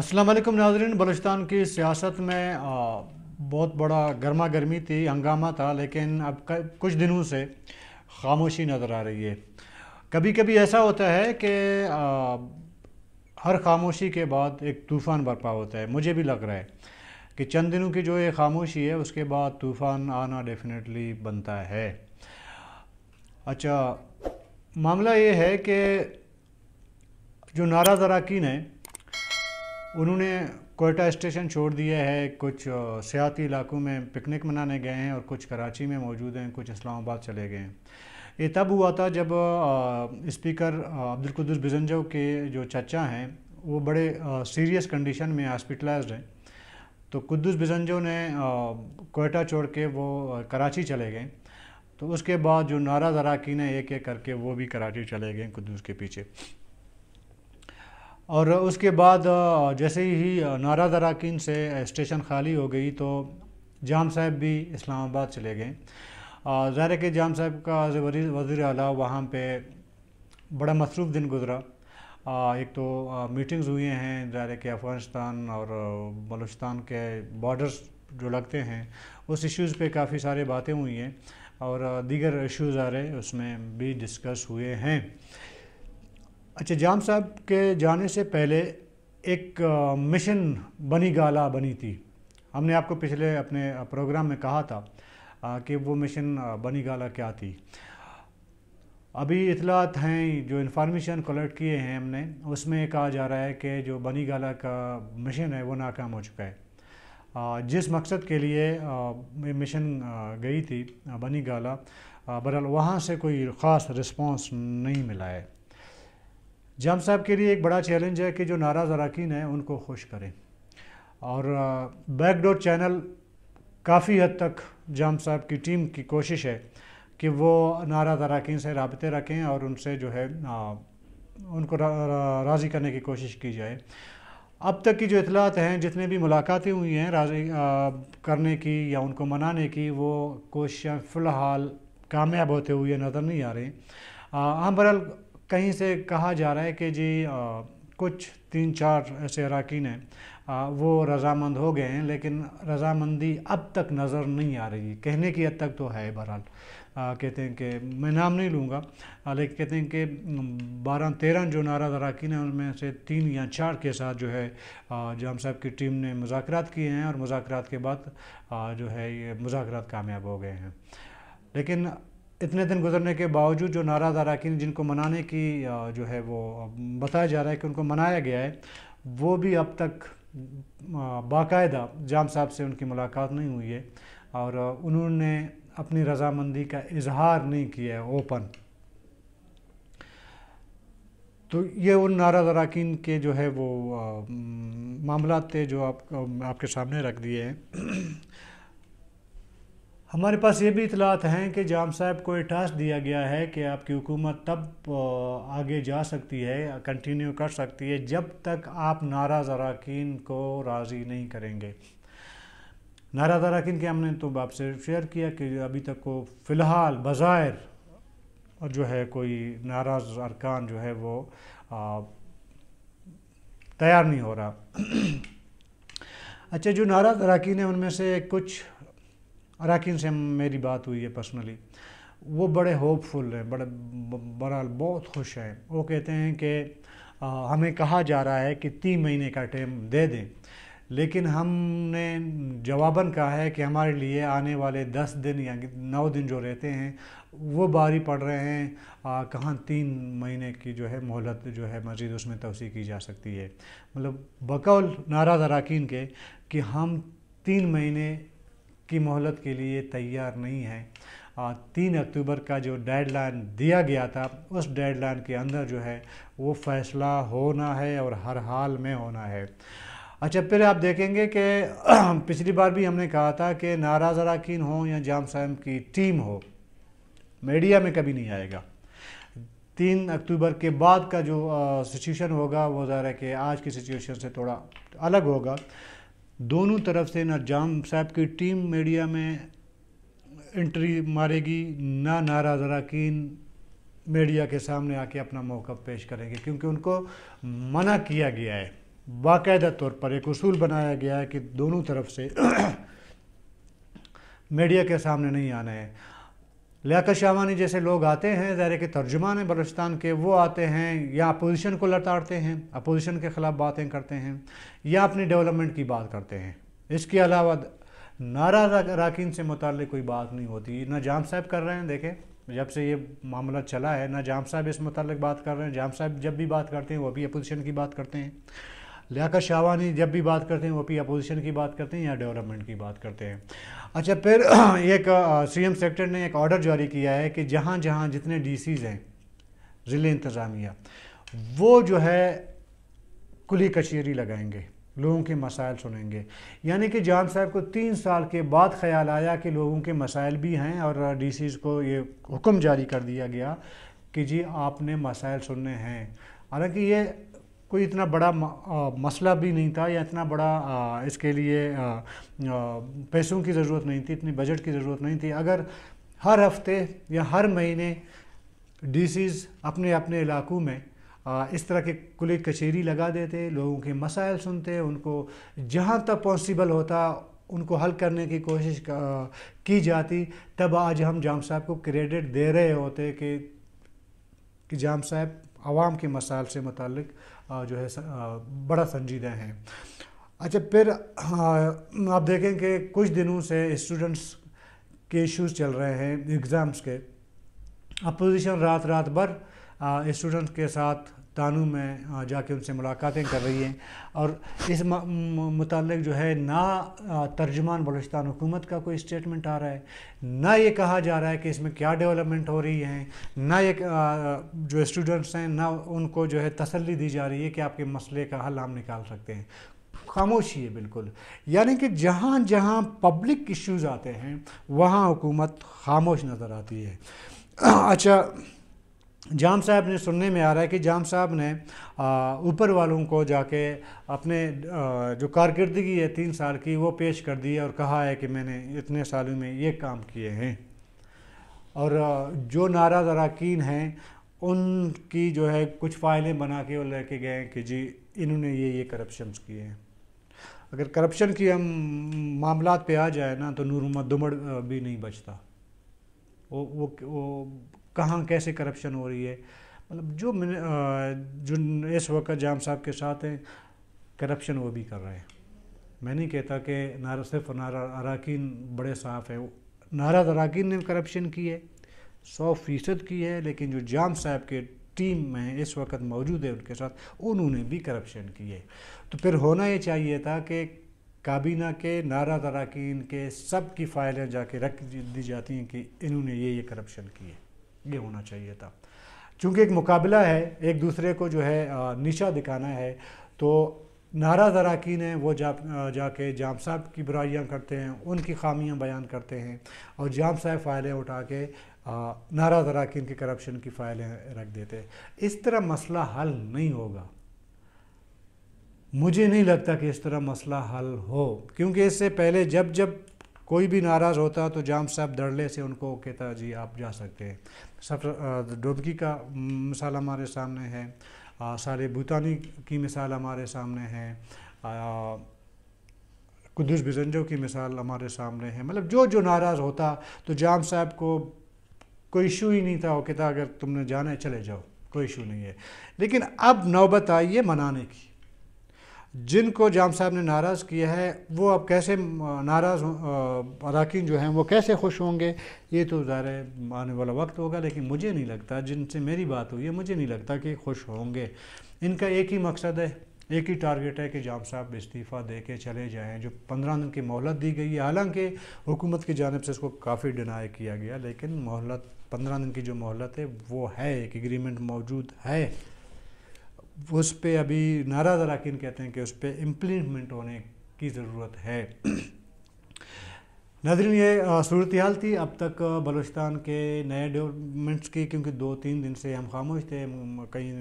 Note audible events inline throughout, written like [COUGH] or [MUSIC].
अस्सलाम वालेकुम नाजरीन बलूचिस्तान की सियासत में बहुत बड़ा गर्मा गर्मी थी हंगामा था लेकिन अब कुछ दिनों से खामोशी नज़र आ रही है कभी कभी ऐसा होता है कि हर खामोशी के बाद एक तूफ़ान बरपा होता है मुझे भी लग रहा है कि चंद दिनों की जो ये खामोशी है उसके बाद तूफ़ान आना डेफिनेटली बनता है अच्छा मामला ये है कि जो नारा जरा है उन्होंने कोयटा स्टेशन छोड़ दिया है कुछ सियाती इलाकों में पिकनिक मनाने गए हैं और कुछ कराची में मौजूद हैं कुछ इस्लामाबाद चले गए हैं ये तब हुआ था जब स्पीकर अब्दुल्कुदस बिजंजो के जो चचा हैं वो बड़े सीरियस कंडीशन में हॉस्पिटलाइज हैं तो कुदस बिजनजो ने कोयटा छोड़ के वो कराची चले गए तो उसके बाद जो नारा अरकान है एक एक करके वो भी कराची चले गए कुदस के पीछे और उसके बाद जैसे ही नारा दराकिन से स्टेशन खाली हो गई तो जाम साहब भी इस्लामाबाद चले गए ज़ाहिर के जाम साहब का वजी अला वहाँ पे बड़ा मसरूफ़ दिन गुजरा एक तो मीटिंग्स हुई हैं ज़ाहिर के अफ़गानिस्तान और बलूचिस्तान के बॉर्डर्स जो लगते हैं उस इश्यूज़ पे काफ़ी सारे बातें हुई हैं और दीगर इश्यूज़ आ रहे उसमें भी डिस्कस हुए हैं अच्छा जाम साहब के जाने से पहले एक मिशन बनी गाला बनी थी हमने आपको पिछले अपने प्रोग्राम में कहा था कि वो मिशन बनी गाला क्या थी अभी इतलात हैं जो इन्फॉर्मेशन कलेक्ट किए हैं हमने उसमें कहा जा रहा है कि जो बनी गाला का मिशन है वो नाकाम हो चुका है जिस मकसद के लिए मिशन गई थी बनी गाला बहरहाल वहाँ से कोई ख़ास रिस्पांस नहीं मिला है जाम साहब के लिए एक बड़ा चैलेंज है कि जो नाराज़ अरकान हैं उनको खुश करें और बैकडोर चैनल काफ़ी हद तक जाम साहब की टीम की कोशिश है कि वो नाराज़ अरकान से रबते रखें और उनसे जो है आ, उनको रा, रा, राज़ी करने की कोशिश की जाए अब तक की जो इतलात हैं जितने भी मुलाकातें हुई हैं राजी करने की या उनको मनाने की वो कोशिशें फ़िलहाल कामयाब होते हुए नज़र नहीं आ रही हम बहरहाल कहीं से कहा जा रहा है कि जी आ, कुछ तीन चार ऐसे अरकान हैं वो रजामंद हो गए हैं लेकिन रजामंदी अब तक नज़र नहीं आ रही कहने की हद तक तो है बहरहाल कहते हैं कि मैं नाम नहीं लूँगा लेकिन कहते हैं कि बारह तेरह जो नाराज अरकान हैं उनमें से तीन या चार के साथ जो है जाम साहब की टीम ने मुजाकर किए हैं और मुजाकर के बाद जो है ये मुजाकर कामयाब हो गए हैं लेकिन इतने दिन गुजरने के बावजूद जो नाराज़ अरकान जिनको मनाने की जो है वो बताया जा रहा है कि उनको मनाया गया है वो भी अब तक बाकायदा जाम साहब से उनकी मुलाकात नहीं हुई है और उन्होंने अपनी रजामंदी का इजहार नहीं किया है ओपन तो ये उन नाराज़ अरकान के जो है वो मामला थे जो आप आपके सामने रख दिए हैं हमारे पास ये भी इतलात हैं कि जाम साहब को ये टास्क दिया गया है कि आपकी हुकूमत तब आगे जा सकती है कंटिन्यू कर सकती है जब तक आप नाराज़ अरकान को राज़ी नहीं करेंगे नाराज़ अरकान के हमने तो आपसे शेयर किया कि अभी तक को फ़िलहाल बज़ाहिर और जो है कोई नाराज़ अरकान जो है वो तैयार नहीं हो रहा [CLEARS THROAT] अच्छा जो नाराज़ अरकान है उनमें से कुछ अराकिन से मेरी बात हुई है पर्सनली वो बड़े होपफुल हैं बड़े बहरहाल बहुत खुश हैं वो कहते हैं कि हमें कहा जा रहा है कि तीन महीने का टाइम दे दें लेकिन हमने जवाबन कहा है कि हमारे लिए आने वाले दस दिन या नौ दिन जो रहते हैं वो बारी पड़ रहे हैं कहाँ तीन महीने की जो है मोहलत जो है मजीद उसमें तोसी की जा सकती है मतलब बकौल नाराज़ अरकान के कि हम तीन महीने की मोहलत के लिए तैयार नहीं है तीन अक्टूबर का जो डेडलाइन दिया गया था उस डेडलाइन के अंदर जो है वो फैसला होना है और हर हाल में होना है अच्छा फिर आप देखेंगे कि [CLEARS THROAT] पिछली बार भी हमने कहा था कि नाराज़ अरकिन हो या जाम साहब की टीम हो मीडिया में कभी नहीं आएगा तीन अक्टूबर के बाद का जो सिचुएशन होगा वो ज़ाहिर है कि आज की सिचुएशन से थोड़ा अलग होगा दोनों तरफ से ना जाम साहब की टीम मीडिया में एंट्री मारेगी ना नारा जराकीन मीडिया के सामने आके अपना मौका पेश करेंगे क्योंकि उनको मना किया गया है बाकायदा तौर पर एक उसूल बनाया गया है कि दोनों तरफ से [CLEARS THROAT] मीडिया के सामने नहीं आना है लियाकत शाहवानी जैसे लोग आते हैं जहर के तर्जुमान बलूचिस्तान के वो आते हैं या अपोजिशन को लताड़ते हैं अपोजिशन के ख़िलाफ़ बातें करते हैं या अपनी डेवलपमेंट की बात करते हैं इसके अलावा नारा अरकान से मुतल कोई बात नहीं होती ना जाम साहब कर रहे हैं देखें जब से ये मामला चला है ना जाम साहब इस मुतल बात कर रहे हैं जाम साहब जब भी बात करते हैं वह भी अपोजिशन की बात करते हैं लियाकत शाहवानी जब भी बात करते हैं वो भी अपोजिशन की बात करते हैं या डेवलपमेंट की बात करते हैं अच्छा फिर [CLEARS THROAT] एक सीएम सेक्टर ने एक ऑर्डर जारी किया है कि जहाँ जहाँ जितने डीसीज़ हैं ज़िले इंतज़ामिया वो जो है कुली कचेरी लगाएंगे लोगों के मसाइल सुनेंगे यानी कि जान साहब को तीन साल के बाद ख्याल आया कि लोगों के मसाइल भी हैं और सीज़ को ये हुक्म जारी कर दिया गया कि जी आपने मसाइल सुनने हैं हालांकि ये कोई इतना बड़ा मसला भी नहीं था या इतना बड़ा इसके लिए पैसों की ज़रूरत नहीं थी इतनी बजट की ज़रूरत नहीं थी अगर हर हफ्ते या हर महीने डीसीज अपने अपने इलाकों में इस तरह के खुले कचेरी लगा देते लोगों के मसाइल सुनते उनको जहाँ तक पॉसिबल होता उनको हल करने की कोशिश की जाती तब आज हम जाम साहब को क्रेडिट दे रहे होते कि कि जाम साहब आवाम के मसाइल से मतलब जो है बड़ा संजीदा हैं अच्छा फिर आप देखें कि कुछ दिनों से स्टूडेंट्स के इश्यूज चल रहे हैं एग्ज़ाम्स के अपोजिशन रात रात भर स्टूडेंट्स के साथ तानू में जाके उनसे मुलाकातें कर रही हैं और इस मतलब जो है ना तर्जमान बलोचस्तान हुकूमत का कोई स्टेटमेंट आ रहा है ना ये कहा जा रहा है कि इसमें क्या डेवलपमेंट हो रही है ना ये जो स्टूडेंट्स हैं ना उनको जो है तसल्ली दी जा रही है कि आपके मसले का हल हम निकाल सकते हैं खामोशी है बिल्कुल यानी कि जहाँ जहाँ पब्लिक इश्यूज़ आते हैं वहाँ हुकूमत खामोश नज़र आती है [CLEARS THROAT] अच्छा जाम साहब ने सुनने में आ रहा है कि जाम साहब ने ऊपर वालों को जाके अपने जो कारकर्दगी है तीन साल की वो पेश कर दी है और कहा है कि मैंने इतने सालों में ये काम किए हैं और जो नाराज़ अरकान हैं उनकी जो है कुछ फाइलें बना के वो लेके गए कि जी इन्होंने ये ये करप्शन किए हैं अगर करप्शन की हम मामला पे आ जाए ना तो नूर मोहम्मद दुमड़ भी नहीं बचता वो वो, वो कहाँ कैसे करप्शन हो रही है मतलब जो जो इस वक्त जाम साहब के साथ हैं करप्शन वो भी कर रहे हैं मैं नहीं कहता कि नारा सिर्फ नारा अरकान बड़े साफ हैं नाराज अरकान ने करप्शन की है सौ फीसद की है लेकिन जो जाम साहब के टीम में इस वक्त मौजूद है उनके साथ उन्होंने भी करप्शन की है तो फिर होना ये चाहिए था कि काबीना के नाराज अरकान के सब की फाइलें जाके रख दी जाती हैं कि इन्होंने ये ये करप्शन की है ये होना चाहिए था चूँकि एक मुकाबला है एक दूसरे को जो है नीचा दिखाना है तो नाराज़ अरकान हैं वो जा जाके जाम साहब की बुराइयाँ करते हैं उनकी खामियाँ बयान करते हैं और जाम साहब फ़ाइलें उठा के नाराज़ अरकान के करप्शन की फ़ाइलें रख देते हैं इस तरह मसला हल नहीं होगा मुझे नहीं लगता कि इस तरह मसला हल हो क्योंकि इससे पहले जब जब कोई भी नाराज़ होता तो जाम साहब धड़ले से उनको कहता जी आप जा सकते हैं सब डोबकी का मिसाल हमारे सामने है आ, सारे भूतानी की मिसाल हमारे सामने है कुदस बिजंजो की मिसाल हमारे सामने है मतलब जो जो नाराज़ होता तो जाम साहब को कोई इशू ही नहीं था वो कहता अगर तुमने जाना है चले जाओ कोई इशू नहीं है लेकिन अब नौबत आई है मनाने की जिनको जाम साहब ने नाराज़ किया है वो अब कैसे नाराज़ अरकान जो हैं वो कैसे खुश होंगे ये तो ज़ाहिर आने वाला वक्त होगा लेकिन मुझे नहीं लगता जिनसे मेरी बात हुई है मुझे नहीं लगता कि खुश होंगे इनका एक ही मकसद है एक ही टारगेट है कि जाम साहब इस्तीफ़ा दे के चले जाएँ जो पंद्रह दिन की मोहलत दी गई है हालांकि हुकूमत की जानब से इसको काफ़ी डिनाई किया गया लेकिन मोहलत पंद्रह दिन की जो मोहलत है वो है एक एग्रीमेंट मौजूद है उस पर अभी नाराज अरकिन कहते हैं कि उस पर इम्प्लीमेंट होने की ज़रूरत है [CLEARS THROAT] नजरिन ये सूरत हाल थी अब तक बलूचिस्तान के नए डेवलपमेंट्स की क्योंकि दो तीन दिन से हम खामोश थे कहीं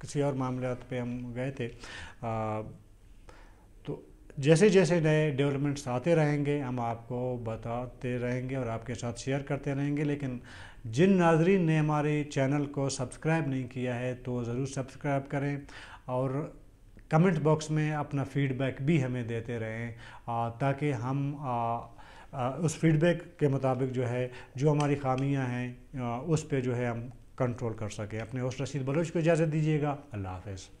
किसी और मामले पे हम गए थे आ, तो जैसे जैसे नए डेवलपमेंट्स आते रहेंगे हम आपको बताते रहेंगे और आपके साथ शेयर करते रहेंगे लेकिन जिन नाजरीन ने हमारे चैनल को सब्सक्राइब नहीं किया है तो ज़रूर सब्सक्राइब करें और कमेंट बॉक्स में अपना फीडबैक भी हमें देते रहें ताकि हम उस फीडबैक के मुताबिक जो है जो हमारी खामियां हैं उस पे जो है हम कंट्रोल कर सकें अपने होस्ट रशीद बलोच को इजाज़त दीजिएगा अल्लाह हाफ